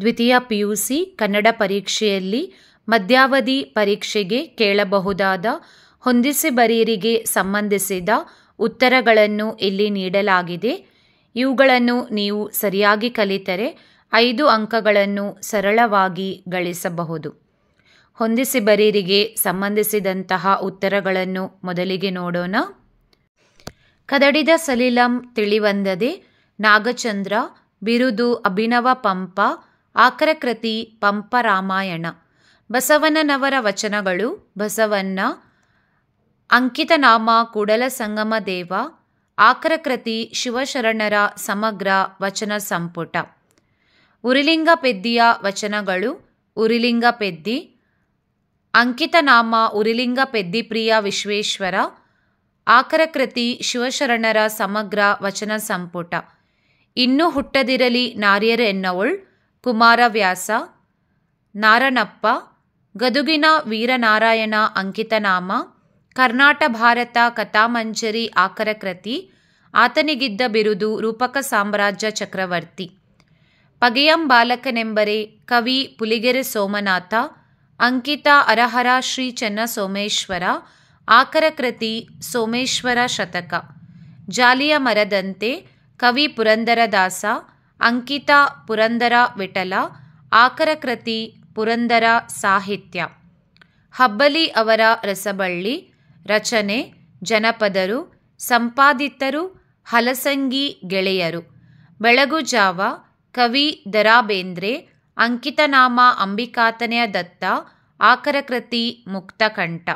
ದ್ವಿತೀಯ ಪಿಯುಸಿ ಕನ್ನಡ ಪರೀಕ್ಷೆಯಲ್ಲಿ ಮಧ್ಯಾವಧಿ ಪರೀಕ್ಷೆಗೆ ಕೇಳಬಹುದಾದ ಬರೀರಿಗೆ ಸಂಬಂಧಿಸಿದ ಉತ್ತರಗಳನ್ನು ಇಲ್ಲಿ ನೀಡಲಾಗಿದೆ ಇವುಗಳನ್ನು ನೀವು ಸರಿಯಾಗಿ ಕಲಿತರೆ ಐದು ಅಂಕಗಳನ್ನು ಸರಳವಾಗಿ ಗಳಿಸಬಹುದು ಬರೀರಿಗೆ ಸಂಬಂಧಿಸಿದಂತಹ ಉತ್ತರಗಳನ್ನು ಮೊದಲಿಗೆ ನೋಡೋಣ ಕದಡಿದ ಸಲೀಲಂ ತಿಳಿವಂದದೆ ನಾಗಚಂದ್ರ ಬಿರುದು ಅಭಿನವ ಪಂಪ ಆಕರಕೃತಿ ಪಂಪರಾಮಾಯಣ ಬಸವಣ್ಣನವರ ವಚನಗಳು ಬಸವಣ್ಣ ಅಂಕಿತನಾಮ ಕೂಡಲ ಸಂಗಮ ದೇವ ಆಕರಕೃತಿ ಶಿವಶರಣರ ಸಮಗ್ರ ವಚನ ಸಂಪುಟ ಉರಿಲಿಂಗ ಪೆದ್ದಿಯ ವಚನಗಳು ಉರಿಲಿಂಗ ಪೆದ್ದಿ ಅಂಕಿತನಾಮ ಉರಿಲಿಂಗ ಪೆದ್ದಿ ಪ್ರಿಯ ವಿಶ್ವೇಶ್ವರ ಆಕರಕೃತಿ ಶಿವಶರಣರ ಸಮಗ್ರ ವಚನ ಸಂಪುಟ ಇನ್ನೂ ಹುಟ್ಟದಿರಲಿ ನಾರಿಯರ್ ಎನ್ನವಳು ಕುಮಾರವ್ಯಾಸ ನಾರಣಪ್ಪ ಗದುಗಿನ ವೀರನಾರಾಯಣ ಅಂಕಿತನಾಮ ಕರ್ನಾಟ ಭಾರತ ಕಥಾಮಂಜರಿ ಆಕರಕೃತಿ ಆತನಿಗಿದ್ದ ಬಿರುದು ರೂಪಕ ಸಾಮ್ರಾಜ್ಯ ಚಕ್ರವರ್ತಿ ಪಗೆಯಂ ಬಾಲಕನೆಂಬರೆ ಕವಿ ಪುಲಿಗೆರೆ ಸೋಮನಾಥ ಅಂಕಿತ ಅರಹರ ಶ್ರೀ ಚೆನ್ನ ಸೋಮೇಶ್ವರ ಆಕರಕೃತಿ ಸೋಮೇಶ್ವರ ಶತಕ ಜಾಲಿಯ ಮರದಂತೆ ಕವಿ ಪುರಂದರದಾಸ ಅಂಕಿತ ಪುರಂದರ ವಿಠಲ ಆಕರಕೃತಿ ಪುರಂದರ ಸಾಹಿತ್ಯ ಹಬ್ಬಲಿ ಅವರ ರಸಬಳ್ಳಿ ರಚನೆ ಜನಪದರು ಸಂಪಾದಿತರು ಹಲಸಂಗಿ ಗೆಳೆಯರು ಬೆಳಗುಜಾವ ಜಾವ ಕವಿ ದರಾಬೇಂದ್ರೆ ಅಂಕಿತನಾಮ ಅಂಬಿಕಾತನೆಯ ದತ್ತ ಆಕರಕೃತಿ ಮುಕ್ತಕಂಠ